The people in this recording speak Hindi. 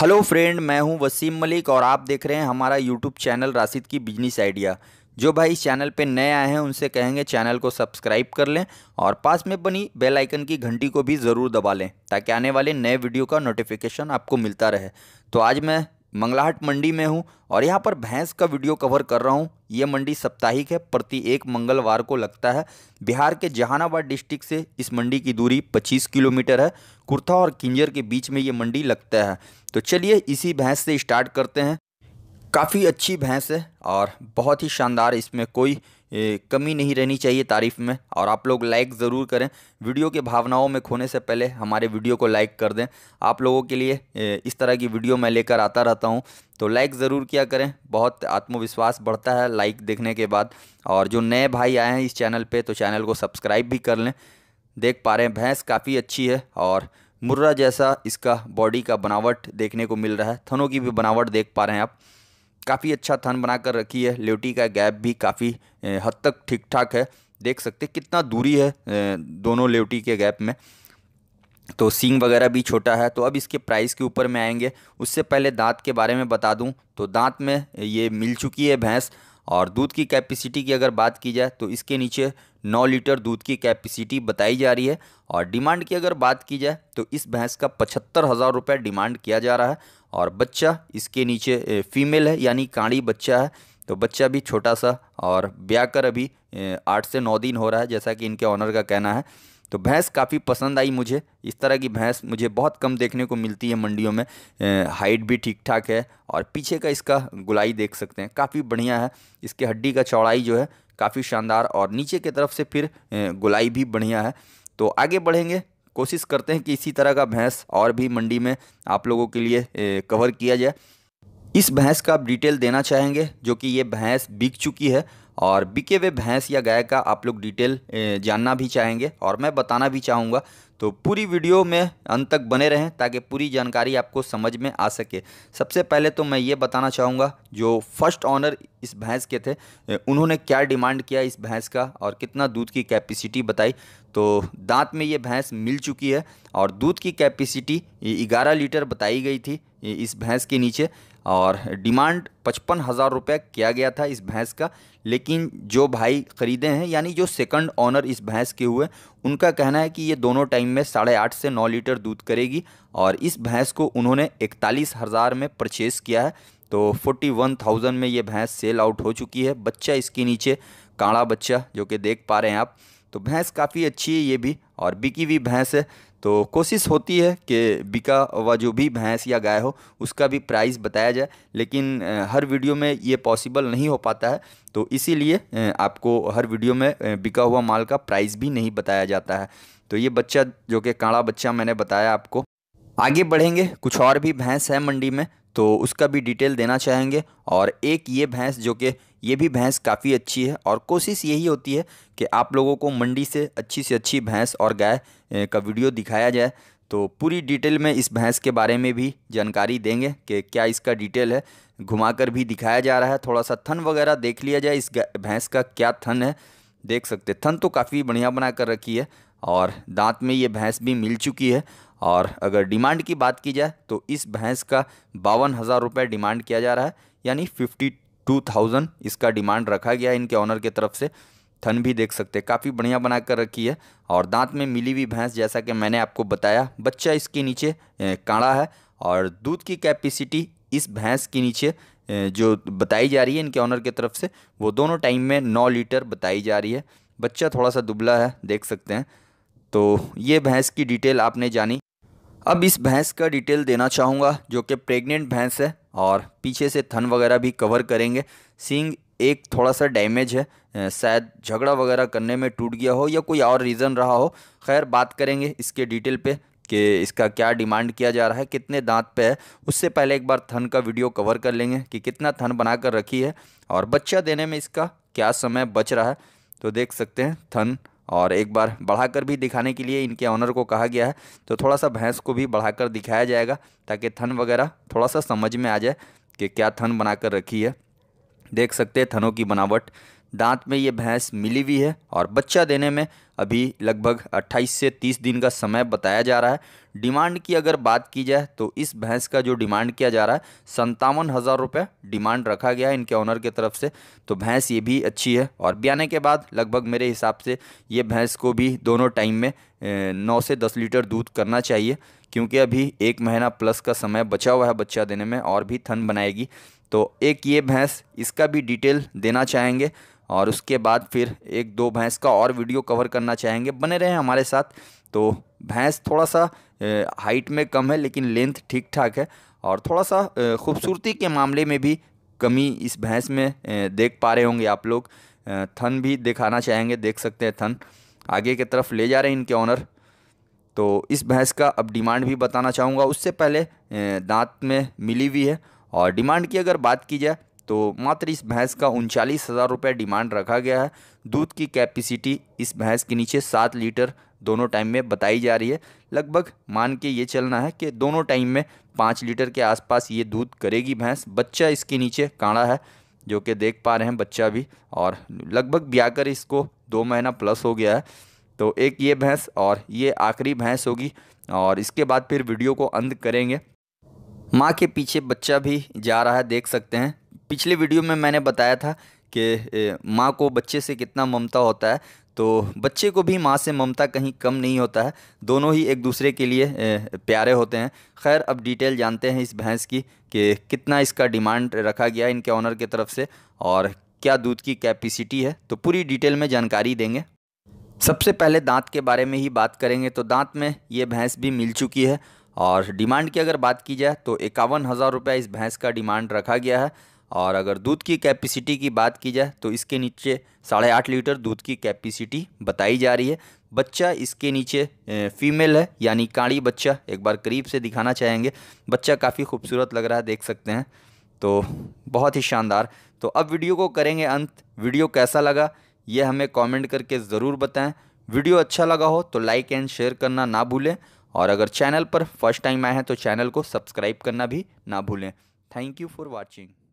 हेलो फ्रेंड मैं हूं वसीम मलिक और आप देख रहे हैं हमारा यूट्यूब चैनल राशिद की बिजनेस आइडिया जो भाई इस चैनल पे नए आए हैं उनसे कहेंगे चैनल को सब्सक्राइब कर लें और पास में बनी बेल आइकन की घंटी को भी ज़रूर दबा लें ताकि आने वाले नए वीडियो का नोटिफिकेशन आपको मिलता रहे तो आज मैं मंगलाहट मंडी में हूँ और यहाँ पर भैंस का वीडियो कवर कर रहा हूँ ये मंडी साप्ताहिक है प्रति एक मंगलवार को लगता है बिहार के जहानाबाद डिस्ट्रिक्ट से इस मंडी की दूरी 25 किलोमीटर है कुर्था और किंजर के बीच में ये मंडी लगता है तो चलिए इसी भैंस से स्टार्ट करते हैं काफ़ी अच्छी भैंस है और बहुत ही शानदार इसमें कोई कमी नहीं रहनी चाहिए तारीफ़ में और आप लोग लाइक ज़रूर करें वीडियो के भावनाओं में खोने से पहले हमारे वीडियो को लाइक कर दें आप लोगों के लिए इस तरह की वीडियो मैं लेकर आता रहता हूँ तो लाइक ज़रूर किया करें बहुत आत्मविश्वास बढ़ता है लाइक देखने के बाद और जो नए भाई आए हैं इस चैनल पर तो चैनल को सब्सक्राइब भी कर लें देख पा रहे हैं भैंस काफ़ी अच्छी है और मुर्रा जैसा इसका बॉडी का बनावट देखने को मिल रहा है थनों की भी बनावट देख पा रहे हैं आप काफ़ी अच्छा थन बनाकर रखी है लेवटी का गैप भी काफ़ी हद तक ठीक ठाक है देख सकते कितना दूरी है दोनों लेवटी के गैप में तो सींग वगैरह भी छोटा है तो अब इसके प्राइस के ऊपर में आएंगे उससे पहले दांत के बारे में बता दूं तो दांत में ये मिल चुकी है भैंस और दूध की कैपेसिटी की अगर बात की जाए तो इसके नीचे 9 लीटर दूध की कैपेसिटी बताई जा रही है और डिमांड की अगर बात की जाए तो इस भैंस का पचहत्तर हज़ार रुपये डिमांड किया जा रहा है और बच्चा इसके नीचे फीमेल है यानी काड़ी बच्चा है तो बच्चा भी छोटा सा और ब्याकर अभी आठ से नौ दिन हो रहा है जैसा कि इनके ऑनर का कहना है तो भैंस काफ़ी पसंद आई मुझे इस तरह की भैंस मुझे बहुत कम देखने को मिलती है मंडियों में हाइट भी ठीक ठाक है और पीछे का इसका गुलाई देख सकते हैं काफ़ी बढ़िया है इसके हड्डी का चौड़ाई जो है काफ़ी शानदार और नीचे की तरफ से फिर गुलाई भी बढ़िया है तो आगे बढ़ेंगे कोशिश करते हैं कि इसी तरह का भैंस और भी मंडी में आप लोगों के लिए कवर किया जाए इस भैंस का आप डिटेल देना चाहेंगे जो कि ये भैंस बिक चुकी है और बिके हुए भैंस या गाय का आप लोग डिटेल जानना भी चाहेंगे और मैं बताना भी चाहूँगा तो पूरी वीडियो में अंत तक बने रहें ताकि पूरी जानकारी आपको समझ में आ सके सबसे पहले तो मैं ये बताना चाहूँगा जो फर्स्ट ऑनर इस भैंस के थे उन्होंने क्या डिमांड किया इस भैंस का और कितना दूध की कैपेसिटी बताई तो दांत में ये भैंस मिल चुकी है और दूध की कैपेसिटी ग्यारह लीटर बताई गई थी इस भैंस के नीचे और डिमांड पचपन हज़ार रुपये किया गया था इस भैंस का लेकिन जो भाई ख़रीदे हैं यानी जो सेकंड ऑनर इस भैंस के हुए उनका कहना है कि ये दोनों टाइम में साढ़े आठ से नौ लीटर दूध करेगी और इस भैंस को उन्होंने इकतालीस हज़ार में परचेज़ किया है तो फोर्टी वन थाउजेंड में ये भैंस सेल आउट हो चुकी है बच्चा इसके नीचे काड़ा बच्चा जो कि देख पा रहे हैं आप तो भैंस काफ़ी अच्छी है ये भी और बिकी हुई भैंस है तो कोशिश होती है कि बिका व जो भी भैंस या गाय हो उसका भी प्राइस बताया जाए लेकिन हर वीडियो में ये पॉसिबल नहीं हो पाता है तो इसीलिए आपको हर वीडियो में बिका हुआ माल का प्राइस भी नहीं बताया जाता है तो ये बच्चा जो कि काड़ा बच्चा मैंने बताया आपको आगे बढ़ेंगे कुछ और भी भैंस है मंडी में तो उसका भी डिटेल देना चाहेंगे और एक ये भैंस जो कि ये भी भैंस काफ़ी अच्छी है और कोशिश यही होती है कि आप लोगों को मंडी से अच्छी से अच्छी भैंस और गाय का वीडियो दिखाया जाए तो पूरी डिटेल में इस भैंस के बारे में भी जानकारी देंगे कि क्या इसका डिटेल है घुमाकर भी दिखाया जा रहा है थोड़ा सा थन वगैरह देख लिया जाए इस भैंस का क्या थन है देख सकते थन तो काफ़ी बढ़िया बना कर रखी है और दांत में ये भैंस भी मिल चुकी है और अगर डिमांड की बात की जाए तो इस भैंस का बावन हज़ार रुपये डिमांड किया जा रहा है यानी फिफ्टी टू थाउजेंड इसका डिमांड रखा गया है इनके ऑनर की तरफ से थन भी देख सकते हैं काफ़ी बढ़िया बना कर रखी है और दांत में मिली हुई भैंस जैसा कि मैंने आपको बताया बच्चा इसके नीचे काड़ा है और दूध की कैपेसिटी इस भैंस के नीचे जो बताई जा रही है इनके ऑनर की तरफ से वो दोनों टाइम में नौ लीटर बताई जा रही है बच्चा थोड़ा सा दुबला है देख सकते हैं तो ये भैंस की डिटेल आपने जानी अब इस भैंस का डिटेल देना चाहूँगा जो कि प्रेग्नेंट भैंस है और पीछे से थन वगैरह भी कवर करेंगे सींग एक थोड़ा सा डैमेज है शायद झगड़ा वगैरह करने में टूट गया हो या कोई और रीज़न रहा हो खैर बात करेंगे इसके डिटेल पे कि इसका क्या डिमांड किया जा रहा है कितने दांत पे है उससे पहले एक बार थन का वीडियो कवर कर लेंगे कि कितना थन बना कर रखी है और बच्चा देने में इसका क्या समय बच रहा है तो देख सकते हैं थन और एक बार बढ़ाकर भी दिखाने के लिए इनके ऑनर को कहा गया है तो थोड़ा सा भैंस को भी बढ़ाकर दिखाया जाएगा ताकि थन वगैरह थोड़ा सा समझ में आ जाए कि क्या थन बनाकर रखी है देख सकते हैं थनों की बनावट दांत में ये भैंस मिली हुई है और बच्चा देने में अभी लगभग 28 से 30 दिन का समय बताया जा रहा है डिमांड की अगर बात की जाए तो इस भैंस का जो डिमांड किया जा रहा है संतावन हज़ार रुपये डिमांड रखा गया है इनके ऑनर के तरफ से तो भैंस ये भी अच्छी है और ब्याने के बाद लगभग मेरे हिसाब से ये भैंस को भी दोनों टाइम में नौ से दस लीटर दूध करना चाहिए क्योंकि अभी एक महीना प्लस का समय बचा हुआ है बच्चा देने में और भी थन बनाएगी तो एक ये भैंस इसका भी डिटेल देना चाहेंगे और उसके बाद फिर एक दो भैंस का और वीडियो कवर करना चाहेंगे बने रहें हमारे साथ तो भैंस थोड़ा सा हाइट में कम है लेकिन लेंथ ठीक ठाक है और थोड़ा सा खूबसूरती के मामले में भी कमी इस भैंस में देख पा रहे होंगे आप लोग थन भी दिखाना चाहेंगे देख सकते हैं थन आगे की तरफ ले जा रहे हैं इनके ऑनर तो इस भैंस का अब डिमांड भी बताना चाहूँगा उससे पहले दांत में मिली हुई है और डिमांड की अगर बात की जाए तो मात्र इस भैंस का उनचालीस हज़ार रुपये डिमांड रखा गया है दूध की कैपेसिटी इस भैंस के नीचे सात लीटर दोनों टाइम में बताई जा रही है लगभग मान के ये चलना है कि दोनों टाइम में पाँच लीटर के आसपास ये दूध करेगी भैंस बच्चा इसके नीचे काड़ा है जो कि देख पा रहे हैं बच्चा भी और लगभग ब्याकर इसको दो महीना प्लस हो गया है तो एक ये भैंस और ये आखिरी भैंस होगी और इसके बाद फिर वीडियो को अंत करेंगे माँ के पीछे बच्चा भी जा रहा है देख सकते हैं पिछले वीडियो में मैंने बताया था कि माँ को बच्चे से कितना ममता होता है तो बच्चे को भी माँ से ममता कहीं कम नहीं होता है दोनों ही एक दूसरे के लिए प्यारे होते हैं खैर अब डिटेल जानते हैं इस भैंस की कि कितना इसका डिमांड रखा गया इनके ऑनर की तरफ से और क्या दूध की कैपेसिटी है तो पूरी डिटेल में जानकारी देंगे सबसे पहले दांत के बारे में ही बात करेंगे तो दांत में ये भैंस भी मिल चुकी है और डिमांड की अगर बात की जाए तो इक्यावन हज़ार रुपये इस भैंस का डिमांड रखा गया है और अगर दूध की कैपेसिटी की बात की जाए तो इसके नीचे साढ़े आठ लीटर दूध की कैपेसिटी बताई जा रही है बच्चा इसके नीचे फीमेल है यानी काड़ी बच्चा एक बार करीब से दिखाना चाहेंगे बच्चा काफ़ी खूबसूरत लग रहा है देख सकते हैं तो बहुत ही शानदार तो अब वीडियो को करेंगे अंत वीडियो कैसा लगा ये हमें कमेंट करके ज़रूर बताएं वीडियो अच्छा लगा हो तो लाइक एंड शेयर करना ना भूलें और अगर चैनल पर फर्स्ट टाइम आए हैं तो चैनल को सब्सक्राइब करना भी ना भूलें थैंक यू फॉर वॉचिंग